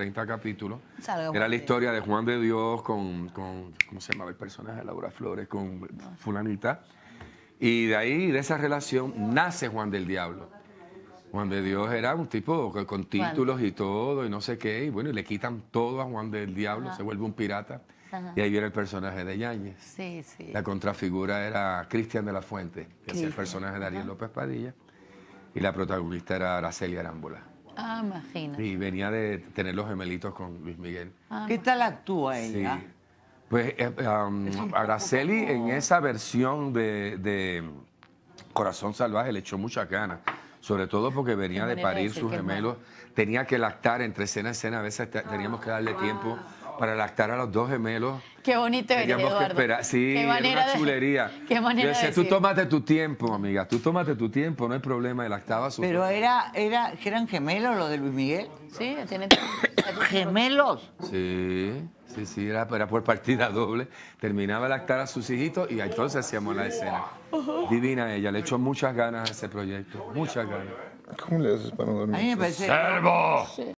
30 capítulos. Era la historia de Juan de Dios con, ¿cómo se llamaba el personaje? de Laura Flores, con fulanita. Y de ahí, de esa relación, nace Juan del Diablo. Juan de Dios era un tipo con títulos y todo, y no sé qué, y bueno, y le quitan todo a Juan del Diablo, se vuelve un pirata. Y ahí viene el personaje de Yáñez. La contrafigura era Cristian de la Fuente, que es el personaje de Ariel López Padilla, y la protagonista era Araceli Arámbula. Ah, Y venía de tener los gemelitos con Luis Miguel. Ah, ¿Qué tal actúa ella? Pues a eh, um, Araceli en esa versión de, mm, Corazón Salvaje le echó mucha gana, sobre todo porque venía de parir sus gemelos, tenía que lactar entre escena y escena, a veces teníamos que darle ah, tiempo para lactar a los dos gemelos Qué bonito eres, Eduardo. Sí, qué manera una chulería. Qué manera tú tómate tu tiempo, amiga, tú tómate tu tiempo, no hay problema, él actaba. su Pero era, era, ¿eran gemelos los de Luis Miguel? Sí, tiene... ¿Gemelos? Sí, sí, sí, era, por partida doble. Terminaba el actar a sus hijitos y entonces hacíamos la escena. Divina ella, le echó muchas ganas a ese proyecto, muchas ganas. ¿Cómo le haces para dormir? ¡Servo!